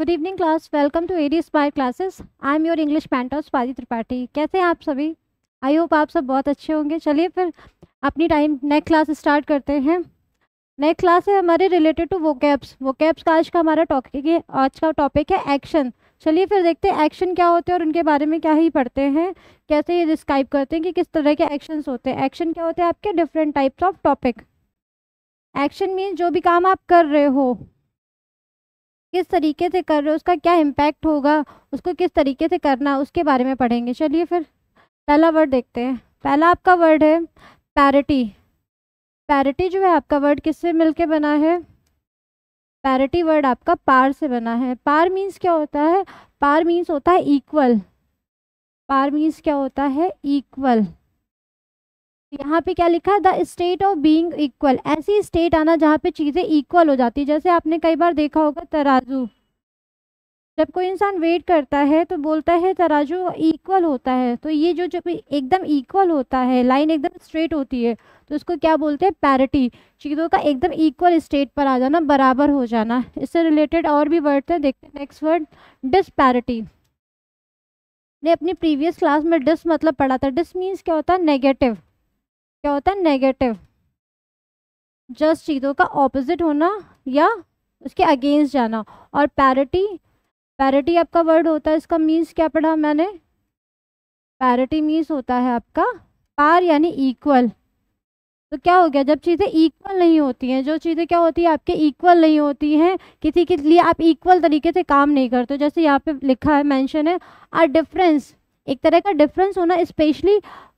good evening class welcome to Edspire classes I am your English painter Swati Tripathi कैसे हैं आप सभी I hope आप सब बहुत अच्छे होंगे चलिए फिर अपनी टाइम नेक्स्ट क्लास स्टार्ट करते हैं नेक्स्ट क्लास है हमारे रिलेटेड टू वो वो कैब्स का आज का हमारा टॉपिक है आज का टॉपिक है एक्शन चलिए फिर देखते हैं एक्शन क्या होते हैं और उनके बारे में क्या ही पढ़ते हैं कैसे ये डिस्क्राइब करते हैं कि किस तरह के एक्शंस होते हैं एक्शन क्या होते हैं आपके different types of topic action mean जो भी काम आप कर रहे हो किस तरीके से कर रहे हो उसका क्या इम्पैक्ट होगा उसको किस तरीके से करना उसके बारे में पढ़ेंगे चलिए फिर पहला वर्ड देखते हैं पहला आपका वर्ड है पैरिटी पैरिटी जो है आपका वर्ड किससे मिलके बना है पैरिटी वर्ड आपका पार से बना है पार मीन्स क्या होता है पार मीन्स होता है इक्वल पार मीन्स क्या होता है इक्वल यहाँ पे क्या लिखा the state of being equal ऐसी स्टेट आना जहाँ पे चीज़ें इक्वल हो जाती है जैसे आपने कई बार देखा होगा तराजू जब कोई इंसान वेट करता है तो बोलता है तराजू इक्वल होता है तो ये जो जब एकदम इक्वल होता है लाइन एकदम स्ट्रेट होती है तो उसको क्या बोलते हैं पैरिटी चीज़ों का एकदम इक्वल स्टेट पर आ जाना बराबर हो जाना इससे रिलेटेड और भी वर्ड थे देखते हैं नेक्स्ट वर्ड डिसपैरिटी ने अपनी प्रीवियस क्लास में डिस मतलब पढ़ा था डिस मीन्स क्या होता है नेगेटिव क्या होता है नेगेटिव जस्ट चीज़ों का ऑपोजिट होना या उसके अगेंस्ट जाना और पैरिटी पैरिटी आपका वर्ड होता है इसका मीन्स क्या पढ़ा मैंने पैरिटी मीन्स होता है आपका पार यानी इक्वल तो क्या हो गया जब चीज़ें इक्वल नहीं होती हैं जो चीज़ें क्या होती है आपके इक्वल नहीं होती हैं किसी के लिए आप इक्वल तरीके से काम नहीं करते जैसे यहाँ पे लिखा है मेंशन है आ डिफरेंस एक तरह का डिफरेंस होना specially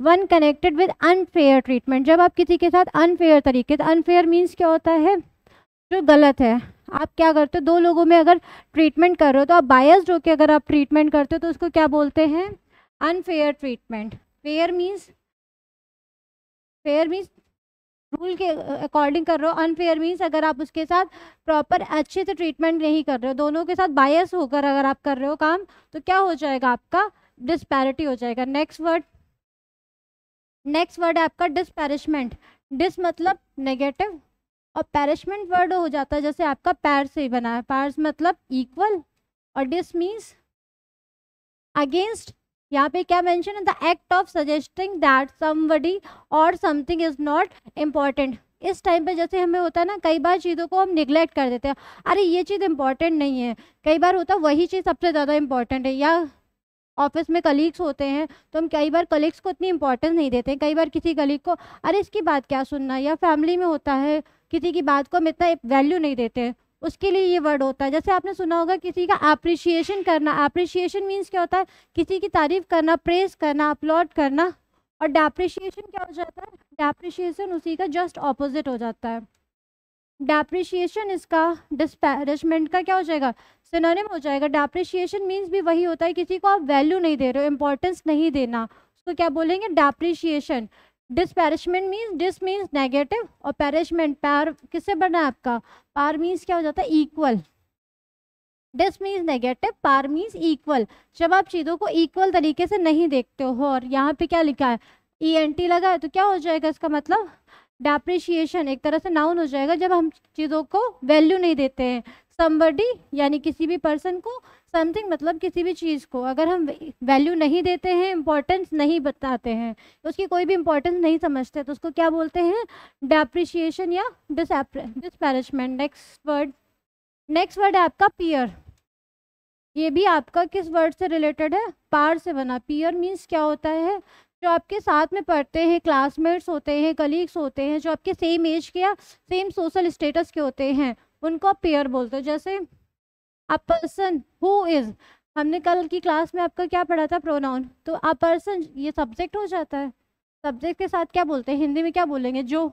one connected with unfair treatment जब आप किसी के साथ अनफेयर तरीके से अनफेयर मीन्स क्या होता है जो गलत है आप क्या करते हो दो लोगों में अगर ट्रीटमेंट कर रहे हो तो आप बायस्ड होकर अगर आप ट्रीटमेंट करते हो तो उसको क्या बोलते हैं unfair treatment fair means fair means rule के अकॉर्डिंग कर रहे हो अनफेयर मीन्स अगर आप उसके साथ प्रॉपर अच्छे से ट्रीटमेंट नहीं कर रहे हो दोनों के साथ बायस होकर अगर आप कर रहे हो काम तो क्या हो जाएगा आपका डिस्पैरिटी हो जाएगा नेक्स्ट वर्ड नेक्स्ट वर्ड है आपका डिस्पैरिशमेंट डिस मतलब नेगेटिव और पैरिशमेंट वर्ड हो जाता है जैसे आपका पैर से ही बना है पैर मतलब इक्वल और डिस मीन्स अगेंस्ट यहाँ पे क्या मेंशन है the act of suggesting that somebody or something is not important इस टाइम पे जैसे हमें होता है ना कई बार चीज़ों को हम निगलेक्ट कर देते हैं अरे ये चीज़ इम्पॉर्टेंट नहीं है कई बार होता वही चीज़ सबसे ज़्यादा इम्पॉर्टेंट है या ऑफिस में कलीग्स होते हैं तो हम कई बार कलीग्स को इतनी इंपॉर्टेंस नहीं देते कई बार किसी कलीग को अरे इसकी बात क्या सुनना या फैमिली में होता है किसी की बात को हम इतना वैल्यू नहीं देते उसके लिए ये वर्ड होता है जैसे आपने सुना होगा किसी का अप्रिशिएशन करना अप्रिशिएशन मीन्स क्या होता है किसी की तारीफ करना प्रेस करना अपलॉड करना और डेप्रिशिएशन क्या हो जाता है डेप्रिशिएशन उसी का जस्ट ऑपोजिट हो जाता है डेप्रिशिएशन इसका डिस्पैरिशमेंट का क्या हो जाएगा सिनोनिम हो जाएगा डेप्रिशिएशन मीन्स भी वही होता है किसी को आप वैल्यू नहीं दे रहे हो इंपॉर्टेंस नहीं देना उसको क्या बोलेंगे depreciation disparagement means dis means negative और पैरिशमेंट पैर किससे बना है आपका पार मीन्स क्या हो जाता है equal dis means negative par means equal जब आप चीज़ों को इक्वल तरीके से नहीं देखते हो और यहाँ पे क्या लिखा है ई एन टी लगा है तो क्या हो जाएगा इसका मतलब डेप्रिशिएशन एक तरह से नाउन हो जाएगा जब हम चीज़ों को वैल्यू नहीं देते हैं समबडी यानी किसी भी पर्सन को समथिंग मतलब किसी भी चीज़ को अगर हम वैल्यू नहीं देते हैं इम्पोर्टेंस नहीं बताते हैं उसकी कोई भी इम्पोर्टेंस नहीं समझते तो उसको क्या बोलते हैं डेप्रिशिएशन या disparagement next word next word है आपका पियर ये भी आपका किस वर्ड से रिलेटेड है पार से बना पियर मीन्स क्या होता है जो आपके साथ में पढ़ते हैं क्लासमेट्स होते हैं कलीग्स होते हैं जो आपके सेम एज के या सेम सोशल स्टेटस के होते हैं उनको आप पेयर बोलते हो जैसे अ पर्सन हु इज़ हमने कल की क्लास में आपका क्या पढ़ा था प्रोनाउन तो अ पर्सन ये सब्जेक्ट हो जाता है सब्जेक्ट के साथ क्या बोलते हैं हिंदी में क्या बोलेंगे जो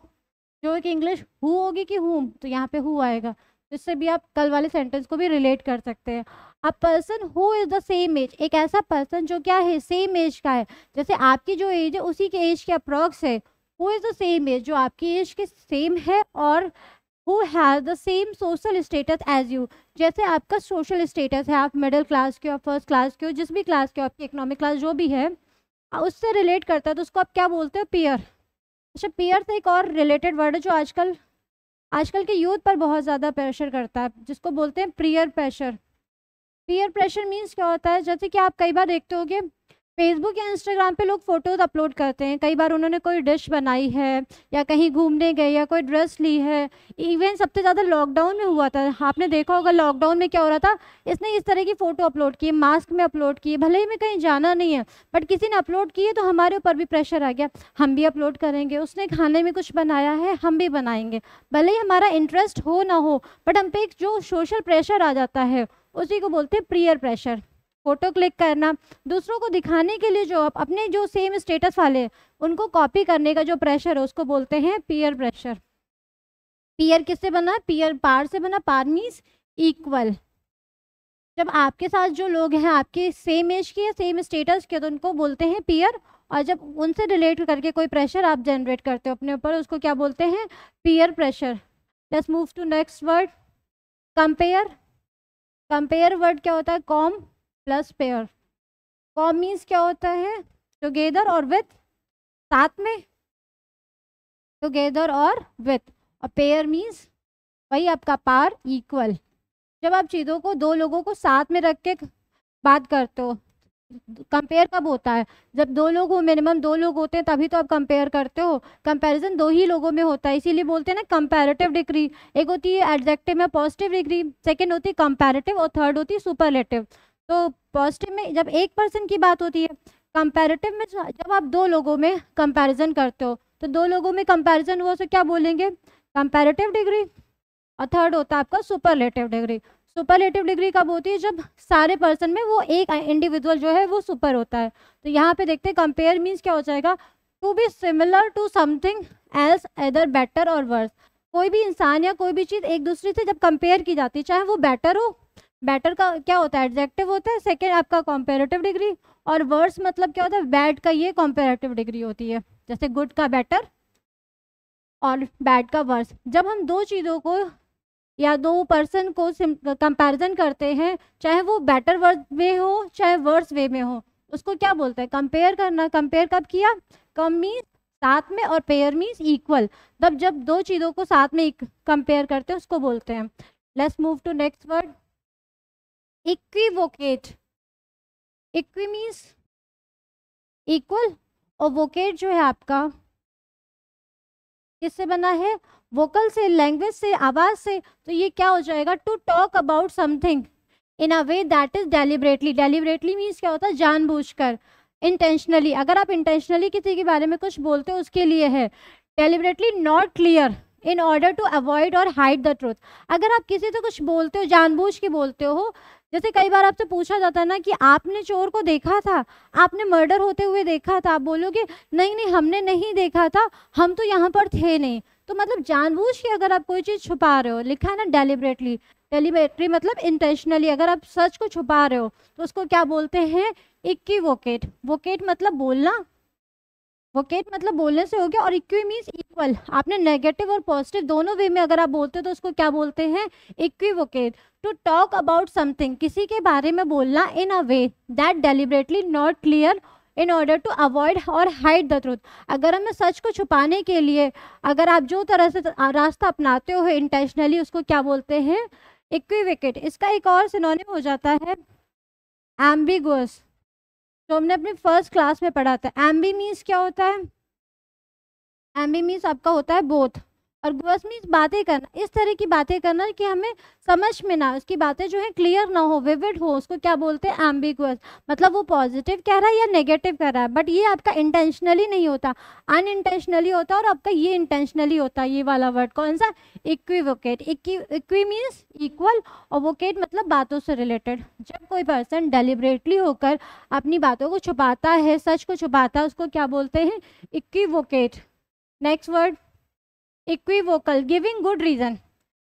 जो एक इंग्लिश हु होगी कि हुम तो यहाँ पे हु आएगा जिससे भी आप कल वाले सेंटेंस को भी रिलेट कर सकते हैं a person who is the same age एक ऐसा पर्सन जो क्या है सेम एज का है जैसे आपकी जो एज है उसी के एज के अप्रॉक्स है who is the same age जो आपकी एज के सेम है और who has the same social status as you जैसे आपका सोशल स्टेटस है आप मिडिल क्लास के हो फर्स्ट क्लास के हो जिस भी क्लास के हो आपकी इकोनॉमिक क्लास जो भी है उससे रिलेट करता है तो उसको आप क्या बोलते हो पियर अच्छा पीयर से तो एक और रिलेटेड वर्ड है जो आजकल आजकल के यूथ पर बहुत ज़्यादा प्रेशर करता है जिसको बोलते हैं peer pressure peer pressure means क्या होता है जैसे कि आप कई बार देखते हो फेसबुक या इंस्टाग्राम पे लोग फ़ोटोज़ अपलोड करते हैं कई बार उन्होंने कोई डिश बनाई है या कहीं घूमने गए या कोई ड्रेस ली है इवन सबसे ज़्यादा लॉकडाउन में हुआ था आपने देखा होगा लॉकडाउन में क्या हो रहा था इसने इस तरह की फ़ोटो अपलोड की मास्क में अपलोड की भले ही में कहीं जाना नहीं है बट किसी ने अपलोड की है तो हमारे ऊपर भी प्रेशर आ गया हम भी अपलोड करेंगे उसने खाने में कुछ बनाया है हम भी बनाएंगे भले ही हमारा इंटरेस्ट हो ना हो बट हम पे एक जो सोशल प्रेशर आ जाता है उसी को बोलते हैं प्रियर प्रेशर फ़ोटो क्लिक करना दूसरों को दिखाने के लिए जो आप अपने जो सेम स्टेटस वाले उनको कॉपी करने का जो प्रेशर है उसको बोलते हैं पीयर प्रेशर पीयर किससे बना पीयर पार से बना पार मीन्स इक्वल जब आपके साथ जो लोग हैं आपके सेम एज के या सेम स्टेटस के तो उनको बोलते हैं पीयर और जब उनसे रिलेट करके कोई प्रेशर आप जनरेट करते हो अपने ऊपर उसको क्या बोलते हैं peer pressure let's move to next word compare compare word क्या होता है com plus pair com means क्या होता है टुगेदर और विथ साथ में टुगेदर और विथ और पेयर मीन्स वही आपका पार इक्वल जब आप चीज़ों को दो लोगों को साथ में रख के बात करते हो कंपेयर कब होता है जब दो लोग हो मिनिमम दो लोग होते हैं तभी तो आप कंपेयर करते हो कंपैरिजन दो ही लोगों में होता है इसीलिए बोलते हैं ना कंपैरेटिव डिग्री एक होती है एडजेक्टिव में पॉजिटिव डिग्री सेकंड होती है कंपैरेटिव और थर्ड होती है सुपरलेटिव तो पॉजिटिव में जब एक पर्सन की बात होती है कंपैरेटिव में जब आप दो लोगों में कंपैरिजन करते हो तो दो लोगों में कंपैरिजन हुआ तो क्या बोलेंगे कंपैरेटिव डिग्री और थर्ड होता है आपका सुपरलेटिव डिग्री सुपरलेटिव डिग्री कब होती है जब सारे पर्सन में वो एक इंडिविजुअल जो है वो सुपर होता है तो यहाँ पे देखते हैं कंपेयर मीन्स क्या हो जाएगा to be similar to something else either better or worse कोई भी इंसान या कोई भी चीज़ एक दूसरे से जब कंपेयर की जाती है चाहे वो बेटर हो बैटर का क्या होता है एडजेक्टिव होता है सेकेंड आपका कॉम्पेरेटिव डिग्री और वर्स मतलब क्या होता है बैड का ये कॉम्पेरेटिव डिग्री होती है जैसे गुड का बेटर और बैड का वर्स जब हम दो चीज़ों को या दो पर्सन को कंपैरिजन करते हैं चाहे वो बेटर वर्स वे हो चाहे वर्स वे में हो उसको क्या बोलते हैं कंपेयर करना कंपेयर कब किया कम मीन्स साथ में और पेयर मीन्स इक्वल तब जब दो चीज़ों को साथ में कंपेयर करते हैं उसको बोलते हैं let's move to next word equivocate equi means equal और वोकेट जो है आपका किससे बना है वोकल से लैंग्वेज से आवाज से तो ये क्या हो जाएगा to talk about something in a way that is deliberately deliberately means क्या होता है जानबूझकर इंटेंशनली अगर आप इंटेंशनली किसी के बारे में कुछ बोलते हो उसके लिए है deliberately not clear in order to avoid or hide the truth अगर आप किसी से तो कुछ बोलते हो जानबूझ के बोलते हो जैसे कई बार आपसे पूछा जाता है ना कि आपने चोर को देखा था आपने मर्डर होते हुए देखा था आप बोलोगे नहीं नहीं हमने नहीं देखा था हम तो यहाँ पर थे नहीं तो मतलब जानबूझ के अगर आप कोई चीज़ छुपा रहे हो लिखा है ना डेलीबरेटली डेलीबरेटली मतलब इंटेंशनली अगर आप सच को छुपा रहे हो तो उसको क्या बोलते हैं इक्की वोकेट वोकेट मतलब बोलना वोकेट मतलब बोलने से हो गया और इक्वी मीन्स इक्वल आपने नेगेटिव और पॉजिटिव दोनों वे में अगर आप बोलते हो तो उसको क्या बोलते हैं equivocate to talk about something किसी के बारे में बोलना in a way that deliberately not clear in order to avoid or hide the truth अगर हमें सच को छुपाने के लिए अगर आप जो तरह से रास्ता अपनाते हो इंटेंशनली उसको क्या बोलते हैं इक्वी इसका एक और सिनोनिम हो जाता है एम्बिगस जो हमने अपने फर्स्ट क्लास में पढ़ा था एम क्या होता है एम आपका होता है बोथ और बस मीन्स बातें करना इस तरह की बातें करना कि हमें समझ में ना उसकी बातें जो है क्लियर ना हो विविड हो उसको क्या बोलते हैं एम्बिगुअस मतलब वो पॉजिटिव कह रहा है या नेगेटिव कह रहा है बट ये आपका इंटेंशनली नहीं होता अन इंटेंशनली होता और आपका ये इंटेंशनली होता ये वाला वर्ड कौन सा इक्विवोकेट इक्वी मीन्स इक्वल और वोकेट मतलब बातों से रिलेटेड जब कोई पर्सन डेलीबरेटली होकर अपनी बातों को छुपाता है सच को छुपाता है उसको क्या बोलते हैं equivocate next word equivocal giving good reason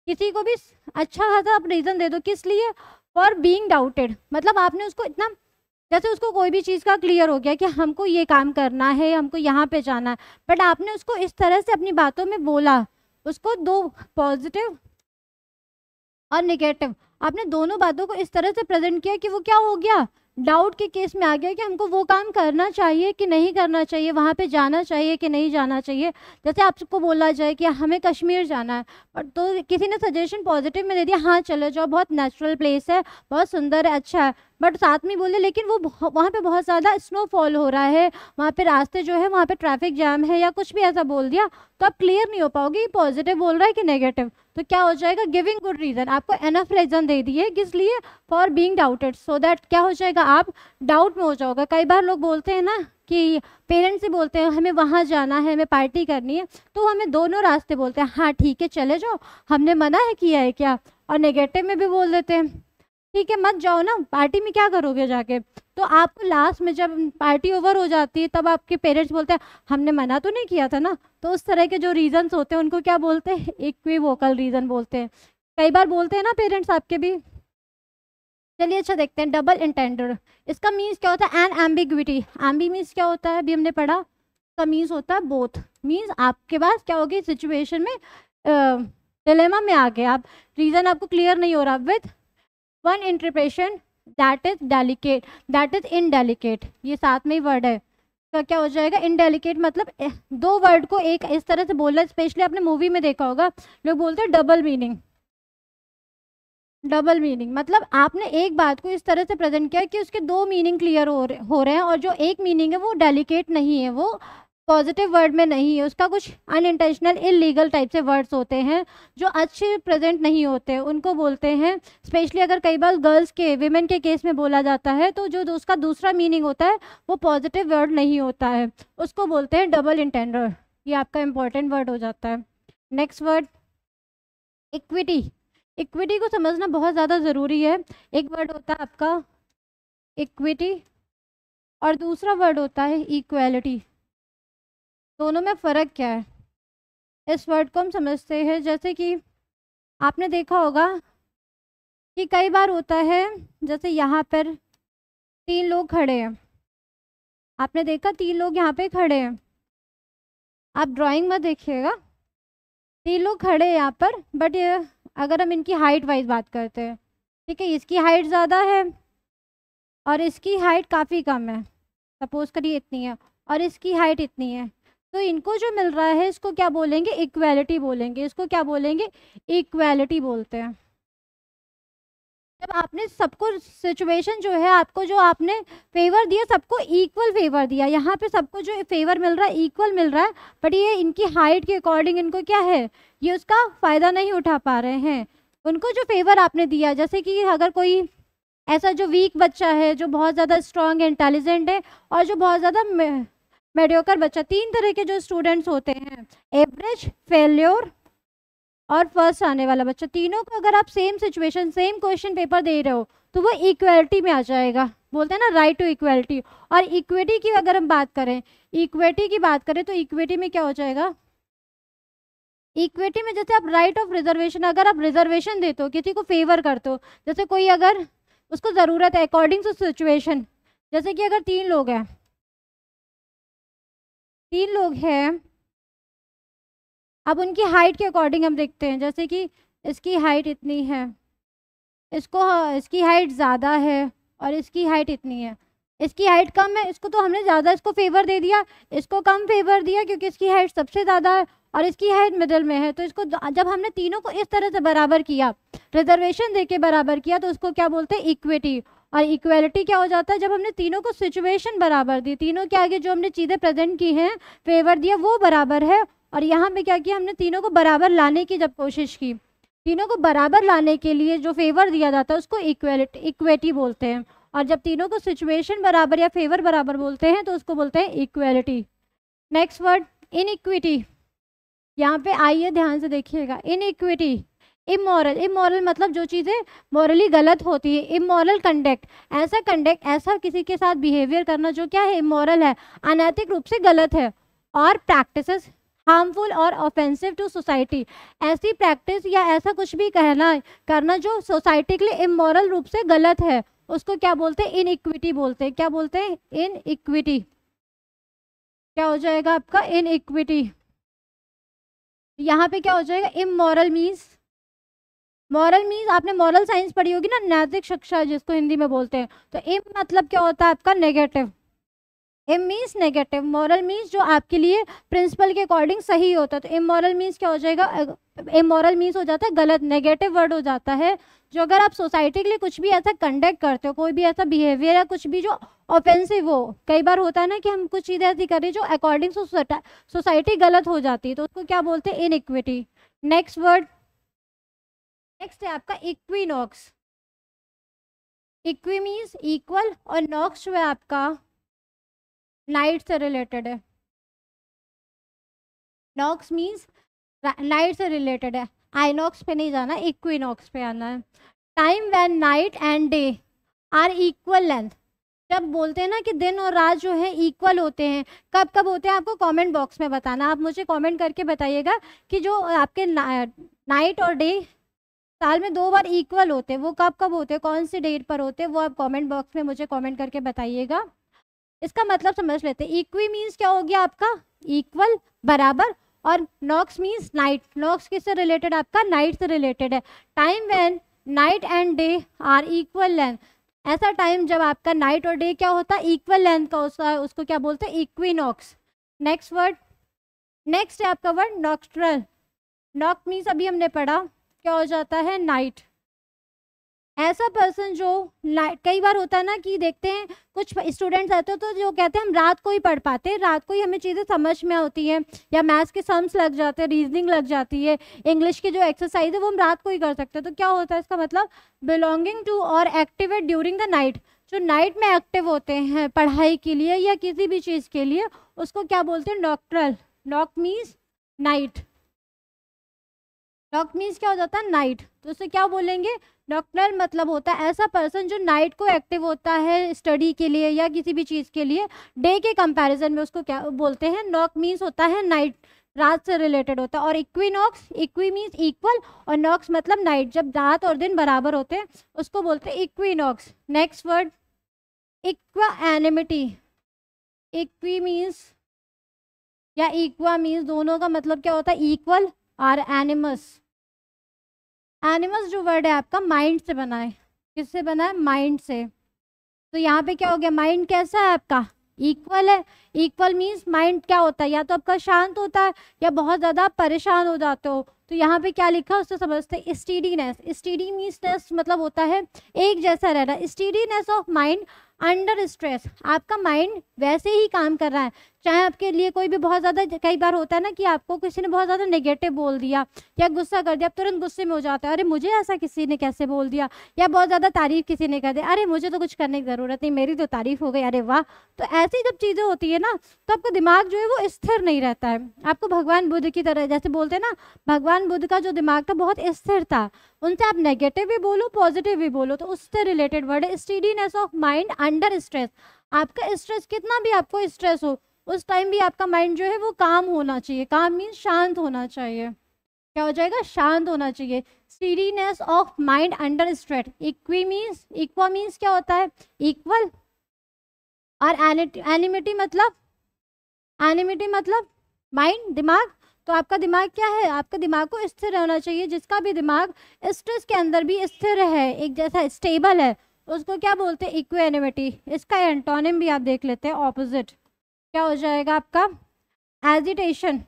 किसी को भी अच्छा खासा आप रीज़न दे दो किस लिए फॉर बींग डाउटेड मतलब आपने उसको इतना जैसे उसको कोई भी चीज़ का क्लियर हो गया कि हमको ये काम करना है हमको यहाँ पे जाना है बट आपने उसको इस तरह से अपनी बातों में बोला उसको दो पॉजिटिव और निगेटिव आपने दोनों बातों को इस तरह से प्रेजेंट किया कि वो क्या हो गया डाउट के केस में आ गया कि हमको वो काम करना चाहिए कि नहीं करना चाहिए वहाँ पे जाना चाहिए कि नहीं जाना चाहिए जैसे आप सबको बोला जाए कि हमें कश्मीर जाना है और तो किसी ने सजेशन पॉजिटिव में दे दिया हाँ चले जाओ बहुत नेचुरल प्लेस है बहुत सुंदर है अच्छा है बट साथ में बोले लेकिन वो वहाँ पे बहुत ज़्यादा स्नोफॉल हो रहा है वहाँ पे रास्ते जो है वहाँ पे ट्रैफिक जाम है या कुछ भी ऐसा बोल दिया तो आप क्लियर नहीं हो पाओगे पॉजिटिव बोल रहा है कि नेगेटिव तो क्या हो जाएगा गिविंग गुड रीज़न आपको एनफ रीज़न दे दिए किस लिए for being doubted so that क्या हो जाएगा आप डाउट में हो जाओगे कई बार लोग बोलते हैं ना कि पेरेंट्स से बोलते हैं हमें वहाँ जाना है हमें पार्टी करनी है तो हमें दोनों रास्ते बोलते हैं हाँ ठीक है चले जाओ हमने मना है किया है क्या और नेगेटिव में भी बोल देते हैं ठीक है मत जाओ ना पार्टी में क्या करोगे जाके तो आपको लास्ट में जब पार्टी ओवर हो जाती है तब आपके पेरेंट्स बोलते हैं हमने मना तो नहीं किया था ना तो उस तरह के जो रीजंस होते हैं उनको क्या बोलते हैं इक्वी वोकल रीजन बोलते हैं कई बार बोलते हैं ना पेरेंट्स आपके भी चलिए अच्छा देखते हैं डबल इंटेंडर इसका मीन्स क्या होता है एन एम्बिग्विटी एम्बी मीन्स क्या होता है अभी हमने पढ़ा का मीन्स होता है बोथ मीन्स आपके पास क्या होगी सिचुएशन में डिलेमा में आ गए आप रीज़न आपको क्लियर नहीं हो रहा with one interpretation that is delicate that is indelicate ये साथ में ही वर्ड है का तो क्या हो जाएगा इनडेलिकेट मतलब दो वर्ड को एक इस तरह से बोलना स्पेशली आपने मूवी में देखा होगा लोग बोलते हैं डबल मीनिंग डबल मीनिंग मतलब आपने एक बात को इस तरह से प्रेजेंट किया कि उसके दो मीनिंग क्लियर हो रहे हो रहे हैं और जो एक मीनिंग है वो डेलीकेट नहीं है वो पॉजिटिव वर्ड में नहीं है उसका कुछ अनइंटेंशनल इलीगल टाइप से वर्ड्स होते हैं जो अच्छे प्रेजेंट नहीं होते उनको बोलते हैं स्पेशली अगर कई बार गर्ल्स के वेमेन के केस में बोला जाता है तो जो उसका दूसरा मीनिंग होता है वो पॉजिटिव वर्ड नहीं होता है उसको बोलते हैं डबल इंटेंडर ये आपका इंपॉर्टेंट वर्ड हो जाता है नेक्स्ट वर्ड इक्विटी इक्विटी को समझना बहुत ज़्यादा ज़रूरी है एक वर्ड होता है आपका इक्विटी और दूसरा वर्ड होता है इक्वलिटी दोनों में फ़र्क क्या है इस वर्ड को हम समझते हैं जैसे कि आपने देखा होगा कि कई बार होता है जैसे यहाँ पर तीन लोग खड़े हैं आपने देखा तीन लोग यहाँ पे खड़े हैं आप ड्राइंग में देखिएगा तीन लोग खड़े हैं यहाँ पर बट अगर हम इनकी हाइट वाइज बात करते हैं ठीक है इसकी हाइट ज़्यादा है और इसकी हाइट काफ़ी कम है सपोज़ करिए इतनी है और इसकी हाइट इतनी है तो इनको जो मिल रहा है इसको क्या बोलेंगे इक्वेलिटी बोलेंगे इसको क्या बोलेंगे इक्वेलिटी बोलते हैं जब आपने सबको सिचुएशन जो है आपको जो आपने फेवर दिया सबको इक्वल फेवर दिया यहाँ पे सबको जो फेवर मिल रहा है इक्वल मिल रहा है बट ये इनकी हाइट के अकॉर्डिंग इनको क्या है ये उसका फ़ायदा नहीं उठा पा रहे हैं उनको जो फेवर आपने दिया जैसे कि अगर कोई ऐसा जो वीक बच्चा है जो बहुत ज़्यादा स्ट्रॉन्ग इंटेलिजेंट है और जो बहुत ज़्यादा मेडियोकर बच्चा तीन तरह के जो स्टूडेंट्स होते हैं एवरेज फेल्योर और फर्स्ट आने वाला बच्चा तीनों को अगर आप same situation same question paper दे रहे हो तो वो इक्वलिटी में आ जाएगा बोलते हैं ना राइट टू इक्वलिटी और इक्विटी की अगर हम बात करें इक्विटी की बात करें तो इक्विटी में क्या हो जाएगा इक्विटी में जैसे आप राइट ऑफ रिजर्वेशन अगर आप रिजर्वेशन देते हो किसी को फेवर करते हो जैसे कोई अगर उसको ज़रूरत है अकॉर्डिंग टू सिचुएशन जैसे कि अगर तीन लोग हैं तीन लोग हैं अब उनकी हाइट के अकॉर्डिंग हम देखते हैं जैसे कि इसकी हाइट इतनी है इसको इसकी हाइट ज़्यादा है और इसकी हाइट इतनी है इसकी हाइट कम है इसको तो हमने ज़्यादा इसको फेवर दे दिया इसको कम फेवर दिया क्योंकि इसकी हाइट सबसे ज़्यादा है और इसकी हाइट मिडल में है तो इसको जब हमने तीनों को इस तरह से बराबर किया रिजर्वेशन दे के बराबर किया तो उसको क्या बोलते हैं इक्विटी और इक्वलिटी क्या हो जाता है जब हमने तीनों को सिचुएशन बराबर दी तीनों के आगे जो हमने चीज़ें प्रेजेंट की हैं फेवर दिया वो बराबर है और यहाँ पे क्या किया हमने तीनों को बराबर लाने की जब कोशिश की तीनों को बराबर लाने के लिए जो फेवर दिया जाता है उसको इक्वेलिटी इक्वेटी बोलते हैं और जब तीनों को सिचुएशन बराबर या फेवर बराबर बोलते हैं तो उसको बोलते हैं इक्वलिटी नेक्स्ट वर्ड इक्विटी यहाँ पे आइए ध्यान से देखिएगा इक्विटी इमोरल इमोरल मतलब जो चीज़ें मॉरली गलत होती है इमोरल कंडक्ट ऐसा कंडक्ट ऐसा किसी के साथ बिहेवियर करना जो क्या है इमोरल है अनैतिक रूप से गलत है और प्रैक्टिस हार्मफुल और ऑफेंसिव टू सोसाइटी ऐसी प्रैक्टिस या ऐसा कुछ भी कहना करना जो सोसाइटी के लिए इमोरल रूप से गलत है उसको क्या बोलते हैं इन इक्विटी बोलते हैं क्या बोलते हैं इन इक्विटी क्या हो जाएगा आपका इन इक्विटी यहाँ पे क्या हो जाएगा इमोरल मीन्स मॉरल मीन्स आपने मॉरल साइंस पढ़ी होगी ना नैतिक शिक्षा जिसको हिंदी में बोलते हैं तो इम मतलब क्या होता है आपका नेगेटिव इम मीन्स नेगेटिव मॉरल मीन्स जो आपके लिए प्रिंसिपल के अकॉर्डिंग सही होता है तो इमोरल मीन्स क्या हो जाएगा इमोरल मीन्स हो जाता है गलत नेगेटिव वर्ड हो जाता है जो अगर आप सोसाइटी के लिए कुछ भी ऐसा कंडक्ट करते हो कोई भी ऐसा बिहेवियर या कुछ भी जो ऑफेंसिव हो कई बार होता है ना कि हम कुछ चीज़ें ऐसी करें जो अकॉर्डिंग सोसाइटी गलत हो जाती है तो उसको क्या बोलते हैं इनइक्विटी नेक्स्ट वर्ड नेक्स्ट है आपका इक्विनॉक्स इक्वी मीन्स इक्वल और नॉक्स जो है आपका लाइट से रिलेटेड है नॉक्स मीन्स लाइट से रिलेटेड है आइनॉक्स पे नहीं जाना इक्विनॉक्स पे आना है time when night and day are equal length जब बोलते हैं ना कि दिन और रात जो है इक्वल होते हैं कब कब होते हैं आपको कमेंट बॉक्स में बताना आप मुझे कमेंट करके बताइएगा कि जो आपके ना, नाइट और डे साल में दो बार इक्वल होते हैं वो कब कब होते हैं कौन सी डेट पर होते हैं वो आप कमेंट बॉक्स में मुझे कमेंट करके बताइएगा इसका मतलब समझ लेते हैं इक्वी मीन्स क्या हो गया आपका इक्वल बराबर और नॉक्स मीन्स नाइट नॉक्स किससे रिलेटेड आपका नाइट से रिलेटेड है time when night and day are equal length ऐसा टाइम जब आपका नाइट और डे क्या होता है इक्वल लेंथ का होता है उसको क्या बोलते हैं नॉक्स नेक्स्ट वर्ड नेक्स्ट है आपका वर्ड नॉक्स्ट्रल नॉक मीन्स अभी हमने पढ़ा क्या हो जाता है नाइट ऐसा पर्सन जो कई बार होता है ना कि देखते हैं कुछ स्टूडेंट्स आते हैं तो जो कहते हैं हम रात को ही पढ़ पाते हैं रात को ही हमें चीज़ें समझ में होती हैं या मैथ्स के सम्स लग जाते हैं रीजनिंग लग जाती है इंग्लिश की जो एक्सरसाइज है वो हम रात को ही कर सकते हैं तो क्या होता है इसका मतलब बिलोंगिंग टू और एक्टिवेट ड्यूरिंग द नाइट जो नाइट में एक्टिव होते हैं पढ़ाई के लिए या किसी भी चीज़ के लिए उसको क्या बोलते हैं doctor doc means night doc means क्या हो जाता है नाइट तो उसे क्या बोलेंगे डॉक्टर मतलब होता है ऐसा पर्सन जो नाइट को एक्टिव होता है स्टडी के लिए या किसी भी चीज़ के लिए डे के कंपैरिजन में उसको क्या बोलते हैं नॉक मीन्स होता है नाइट रात से रिलेटेड होता है और इक्विनॉक्स इक्वी मीन्स इक्वल और नॉक्स मतलब नाइट जब रात और दिन बराबर होते हैं उसको बोलते हैं equinox next word equanimity equi means या इक्वा मीन्स दोनों का मतलब क्या होता है इक्वल आर एनिमस एनिमस जो वर्ड है आपका माइंड से बना है किससे बना है माइंड से तो यहाँ पे क्या हो गया माइंड कैसा है आपका इक्वल है इक्वल मीन्स माइंड क्या होता है या तो आपका शांत होता है या बहुत ज़्यादा परेशान हो जाते हो तो यहाँ पे क्या लिखा उससे समझते हैं स्टीडीनेस स्टीडीनेस मतलब होता है एक जैसा रहना steadiness of mind under stress आपका माइंड वैसे ही काम कर रहा है चाहे आपके लिए कोई भी बहुत ज़्यादा कई बार होता है ना कि आपको किसी ने बहुत ज़्यादा नेगेटिव बोल दिया या गुस्सा कर दिया आप तुरंत गुस्से में हो जाता है अरे मुझे ऐसा किसी ने कैसे बोल दिया या बहुत ज़्यादा तारीफ किसी ने कर दिया अरे मुझे तो कुछ करने की ज़रूरत नहीं मेरी तो तारीफ हो गई अरे वाह तो ऐसी जब चीज़ें होती है ना तो आपका दिमाग जो है वो स्थिर नहीं रहता है आपको भगवान बुद्ध की तरह जैसे बोलते हैं ना भगवान भगवान बुद्ध का जो दिमाग था बहुत स्थिर था उनसे आप नेगेटिव भी बोलो पॉजिटिव भी बोलो तो उससे रिलेटेड वर्ड है steadiness of mind under stress आपका स्ट्रेस कितना भी आपको स्ट्रेस हो उस टाइम भी आपका माइंड जो है वो काम होना चाहिए काम मीन शांत होना चाहिए क्या हो जाएगा शांत होना चाहिए steadiness of mind under stress equi means equa means क्या होता है इक्वल और एनिमिटी मतलब एनिमिटी मतलब माइंड दिमाग तो आपका दिमाग क्या है आपका दिमाग को स्थिर रहना चाहिए जिसका भी दिमाग स्ट्रेस के अंदर भी स्थिर है एक जैसा स्टेबल है उसको क्या बोलते हैं इक्वेनिमिटी इसका एंटोनिम भी आप देख लेते हैं ऑपोजिट क्या हो जाएगा आपका एजिटेशन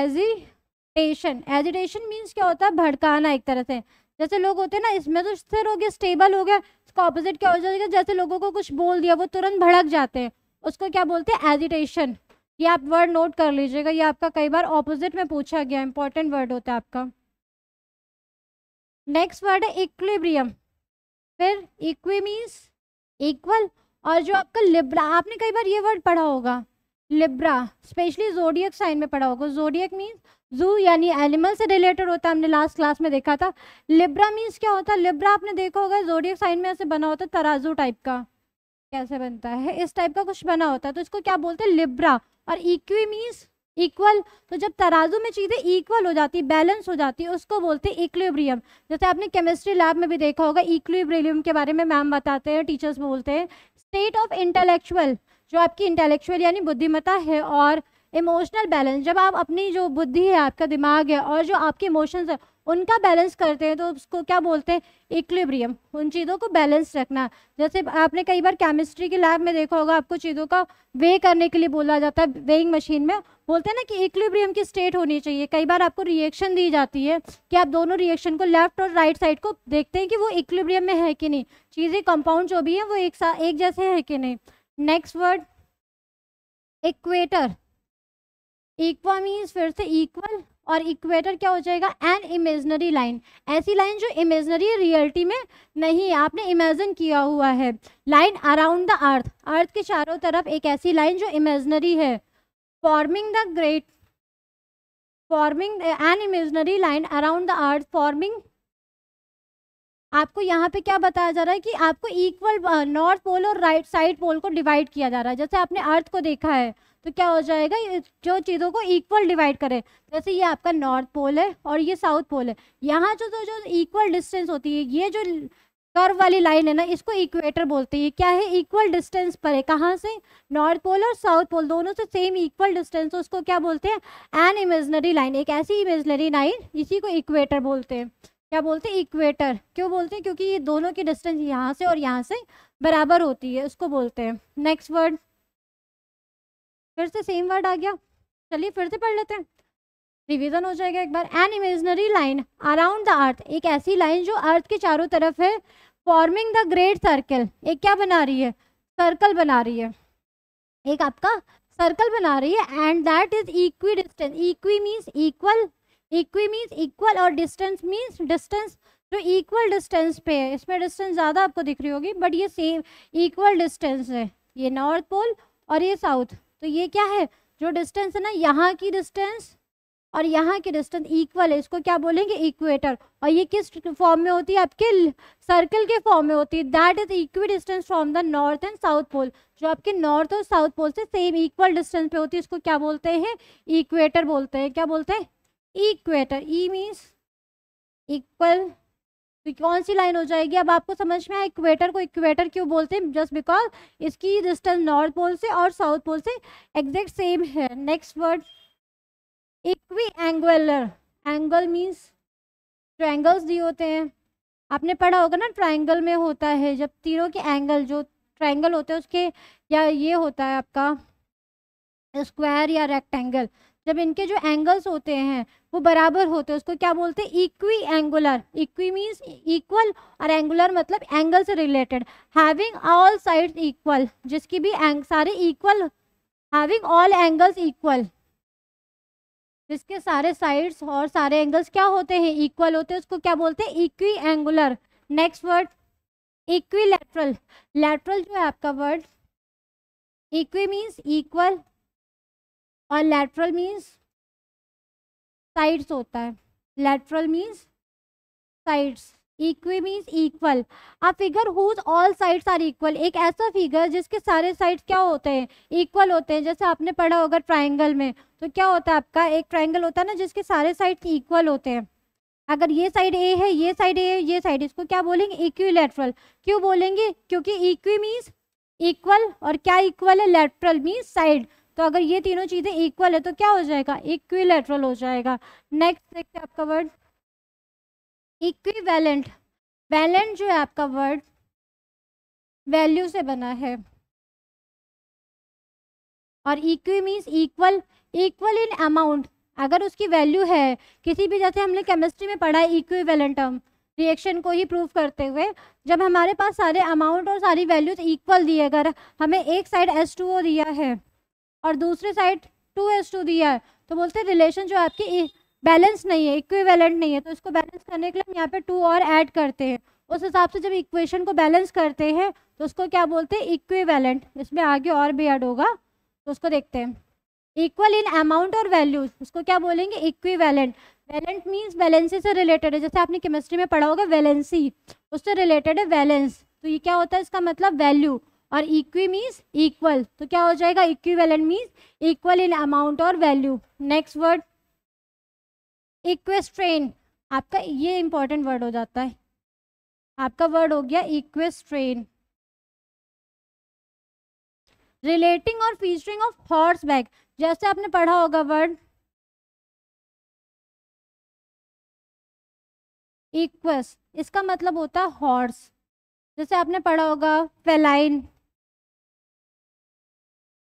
एजिटेशन एजिटेशन मीन्स क्या होता है भड़काना एक तरह से जैसे लोग होते हैं ना इसमें तो स्थिर हो गया स्टेबल हो गया इसका ऑपोजिट क्या हो जाएगा जैसे लोगों को कुछ बोल दिया वो तुरंत भड़क जाते हैं उसको क्या बोलते हैं एजिटेशन ये आप वर्ड नोट कर लीजिएगा ये आपका कई बार ऑपोजिट में पूछा गया इंपॉर्टेंट वर्ड होता है आपका नेक्स्ट वर्ड है इक्विब्रियम फिर इक्वी मीन्स इक्वल और जो आपका लिब्रा आपने कई बार ये वर्ड पढ़ा होगा लिब्रा स्पेशली जोडियक साइन में पढ़ा होगा जोडियक मीन्स जू यानी एनिमल से रिलेटेड होता है हमने लास्ट क्लास में देखा था लिब्रा मीन्स क्या होता है लिब्रा आपने देखा होगा जोडियक साइन में ऐसे बना होता है तराजू टाइप का कैसे बनता है इस टाइप का कुछ बना होता है तो इसको क्या बोलते हैं लिब्रा और इक्वी मीन्स इक्वल तो जब तराजू में चीज़ें इक्वल हो जाती बैलेंस हो जाती है उसको बोलते हैं इक्विलिब्रियम जैसे आपने केमिस्ट्री लैब में भी देखा होगा इक्विलिब्रियम के बारे में मैम बताते हैं टीचर्स बोलते हैं स्टेट ऑफ इंटेलेक्चुअल जो आपकी इंटेलेक्चुअल यानी बुद्धिमत्ता है और इमोशनल बैलेंस जब आप अपनी जो बुद्धि है आपका दिमाग है और जो आपके इमोशंस है उनका बैलेंस करते हैं तो उसको क्या बोलते हैं इक्लिब्रियम उन चीज़ों को बैलेंस रखना जैसे आपने कई बार केमिस्ट्री के लैब में देखा होगा आपको चीज़ों का वे करने के लिए बोला जाता है वेइंग मशीन में बोलते हैं ना कि इक्लिब्रियम की स्टेट होनी चाहिए कई बार आपको रिएक्शन दी जाती है कि आप दोनों रिएक्शन को लेफ्ट और राइट साइड को देखते हैं कि वो इक्लिब्रियम में है कि नहीं चीज़ें कंपाउंड जो भी है वो एक साथ एक जैसे है कि नहीं next word equator equa means फिर से इक्वल और इक्वेटर क्या हो जाएगा एन इमेजनरी लाइन ऐसी लाइन जो इमेजनरी रियलिटी में नहीं है आपने इमेजिन किया हुआ है line around the earth earth के चारों तरफ एक ऐसी लाइन जो इमेजनरी है forming the great forming an imaginary line around the earth forming आपको यहाँ पे क्या बताया जा रहा है कि आपको इक्वल नॉर्थ पोल और राइट साइड पोल को डिवाइड किया जा रहा है जैसे आपने अर्थ को देखा है तो क्या हो जाएगा जो चीज़ों को इक्वल डिवाइड करें जैसे ये आपका नॉर्थ पोल है और ये साउथ पोल है यहाँ जो तो जो इक्वल डिस्टेंस होती है ये जो कर्व वाली लाइन है ना इसको इक्वेटर बोलते हैं क्या है इक्वल डिस्टेंस पर है कहाँ से नॉर्थ पोल और साउथ पोल दोनों से सेम इक्वल डिस्टेंस उसको क्या बोलते हैं एन इमेजनरी लाइन एक ऐसी इमेजनरी लाइन इसी को इक्वेटर बोलते हैं क्या बोलते हैं इक्वेटर क्यों बोलते हैं क्योंकि ये दोनों की डिस्टेंस यहाँ से और यहाँ से बराबर होती है उसको बोलते हैं नेक्स्ट वर्ड फिर से सेम वर्ड आ गया चलिए फिर से पढ़ लेते हैं रिविजन हो जाएगा एक बार an imaginary line around the earth एक ऐसी लाइन जो अर्थ के चारों तरफ है फॉर्मिंग द ग्रेट सर्कल एक क्या बना रही है सर्कल बना रही है एक आपका सर्कल बना रही है and that is equi distance equi means equal equi means equal और डिस्टेंस मीन्स डिस्टेंस जो इक्वल डिस्टेंस पे है इसमें डिस्टेंस ज़्यादा आपको दिख रही होगी बट ये सेम इक्वल डिस्टेंस है ये नॉर्थ पोल और ये साउथ तो ये क्या है जो डिस्टेंस है ना यहाँ की डिस्टेंस और यहाँ की डिस्टेंस इक्वल है इसको क्या बोलेंगे इक्वेटर और ये किस फॉर्म में होती है आपके सर्कल के फॉर्म में होती है that is equi distance from the north and south pole जो आपके नॉर्थ और साउथ पोल से सेम इक्वल डिस्टेंस पे होती है इसको क्या बोलते हैं इक्वेटर बोलते हैं क्या बोलते हैं इक्वेटर ई मीन्स इक्वल तो कौन सी लाइन हो जाएगी अब आपको समझ में आया इक्वेटर को इक्वेटर क्यों बोलते हैं जस्ट बिकॉज इसकी डिस्टेंस नॉर्थ पोल से और साउथ पोल से एग्जैक्ट सेम है next word equi angular angle means triangles दिए होते हैं आपने पढ़ा होगा ना ट्रायंगल में होता है जब तीनों के एंगल जो ट्रायंगल होते हैं उसके या ये होता है आपका स्क्वायर या रेक्टेंगल जब इनके जो एंगल्स होते हैं वो बराबर होते हैं उसको क्या बोलते हैं equi angular equi means equal और एंगुलर मतलब एंगल से related having all side equal जिसकी भी सारे equal having all angles equal जिसके सारे साइड्स और सारे एंगल्स क्या होते हैं इक्वल होते हैं उसको क्या बोलते हैं equi angular next word equi lateral lateral जो है आपका वर्ड इक्वी मीन्स इक्वल और लेटरल मीन्स साइड्स होता है lateral means sides equi means equal a figure whose all sides are equal एक ऐसा फिगर जिसके सारे साइड्स क्या होते हैं इक्वल होते हैं जैसे आपने पढ़ा होगा ट्राइंगल में तो क्या होता है आपका एक ट्राइंगल होता है ना जिसके सारे साइड्स इक्वल होते हैं अगर ये साइड ए है ये साइड ए है ये साइड इसको क्या बोलेंगे इक्वी लेटरल क्यों बोलेंगे क्योंकि इक्वी मीन्स इक्वल और क्या इक्वल है लेटरल मीन्स साइड तो अगर ये तीनों चीज़ें इक्वल है तो क्या हो जाएगा इक्विलेटरल हो जाएगा नेक्स्ट देखते हैं आपका वर्ड इक्विवेलेंट वैलेंट जो है आपका वर्ड वैल्यू से बना है और equi means equal equal in amount अगर उसकी वैल्यू है किसी भी जैसे हमने केमिस्ट्री में पढ़ा है इक्वी टर्म रिएक्शन को ही प्रूव करते हुए जब हमारे पास सारे अमाउंट और सारी वैल्यूज इक्वल दिए अगर हमें एक साइड एस टू ओ दिया है और दूसरी साइड टू एस टू दिया है तो बोलते हैं रिलेशन जो आपकी बैलेंस नहीं है इक्विवेलेंट नहीं है तो इसको बैलेंस करने के लिए हम यहाँ पे टू और ऐड करते हैं उस हिसाब से जब इक्वेशन को बैलेंस करते हैं तो उसको क्या बोलते हैं इक्विवेलेंट इसमें आगे और भी ऐड होगा तो उसको देखते हैं इक्वल इन अमाउंट और वैल्यूज उसको क्या बोलेंगे इक्विवेलेंट वैलेंट मीन्स वैलेंसी से रिलेटेड है जैसे आपने केमिस्ट्री में पढ़ा होगा वैलेंसी उससे रिलेटेड है वैलेंस तो ये क्या होता है इसका मतलब वैल्यू और इक्वी मीन्स इक्वल तो क्या हो जाएगा valent means equal in amount और वैल्यू नेक्स्ट वर्ड इक्वेस्ट्रेन आपका ये इंपॉर्टेंट वर्ड हो जाता है आपका वर्ड हो गया equestrian relating or featuring of horse back जैसे आपने पढ़ा होगा वर्ड इक्वस इसका मतलब होता है हॉर्स जैसे आपने पढ़ा होगा फेलाइन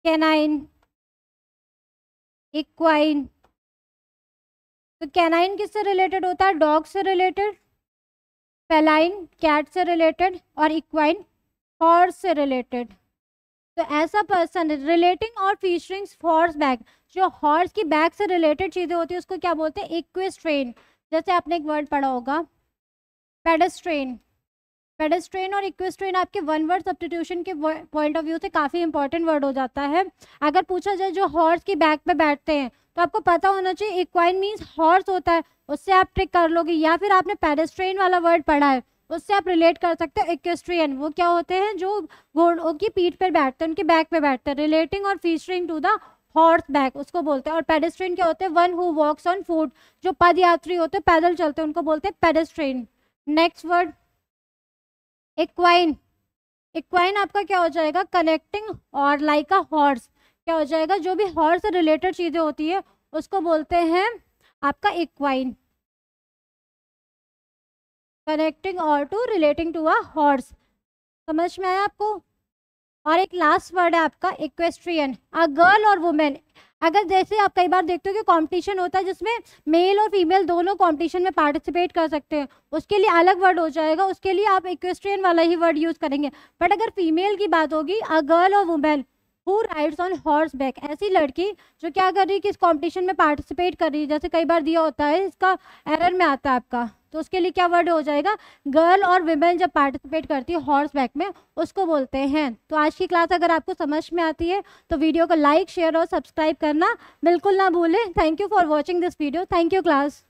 कैनाइन इक्वाइन तो कैनाइन किससे रिलेटेड होता है डॉग से रिलेटेड फेलाइन कैट से रिलेटेड और इक्वाइन हॉर्स से रिलेटेड तो ऐसा person relating or featuring horse back जो हॉर्स की बैग से रिलेटेड चीज़ें होती है उसको क्या बोलते हैं इक्वेस्ट्रेन जैसे आपने एक वर्ड पढ़ा होगा पेडस्ट्रेन पेडेस्ट्रेन और इक्वेस्ट्रेन आपके वन वर्ड सब्सटीट्यूशन के पॉइंट ऑफ व्यू से काफ़ी इंपॉर्टेंट वर्ड हो जाता है अगर पूछा जाए जो हॉर्स की बैक पे बैठते हैं तो आपको पता होना चाहिए इक्वाइन मीन्स हॉर्स होता है उससे आप ट्रिक कर लोगे या फिर आपने पेडेस्ट्रेन वाला वर्ड पढ़ा है उससे आप रिलेट कर सकते हो इक्वेस्ट्रियन वो क्या होते हैं जो घोड़ों की पीठ पर बैठते हैं उनके बैक पर बैठते हैं relating or featuring to the horse back उसको बोलते हैं और पेडेस्ट्रेन क्या होते हैं one who walks on foot जो पद यात्री होते हैं पैदल चलते हैं उनको बोलते हैं pedestrian next word equine equine आपका क्या हो जाएगा कनेक्टिंग और लाइक अ हॉर्स क्या हो जाएगा जो भी हॉर्स से रिलेटेड चीज़ें होती है उसको बोलते हैं आपका equine connecting or to relating to a horse समझ में आया आपको और एक लास्ट वर्ड है आपका equestrian a girl or women अगर जैसे आप कई बार देखते हो कि कॉम्पिटिशन होता है जिसमें मेल और फीमेल दोनों कॉम्पिटिशन में पार्टिसिपेट कर सकते हैं उसके लिए अलग वर्ड हो जाएगा उसके लिए आप इक्वेस्ट्रियन वाला ही वर्ड यूज़ करेंगे बट अगर फीमेल की बात होगी a girl or women who rides on horse back ऐसी लड़की जो क्या कर रही है कि इस कॉम्पिटिशन में पार्टिसिपेट कर रही है जैसे कई बार दिया होता है इसका एरर में आता है आपका तो उसके लिए क्या वर्ड हो जाएगा गर्ल और वुमेन जब पार्टिसिपेट करती है हॉर्स बैक में उसको बोलते हैं तो आज की क्लास अगर आपको समझ में आती है तो वीडियो को लाइक शेयर और सब्सक्राइब करना बिल्कुल ना भूलें thank you for watching this video thank you class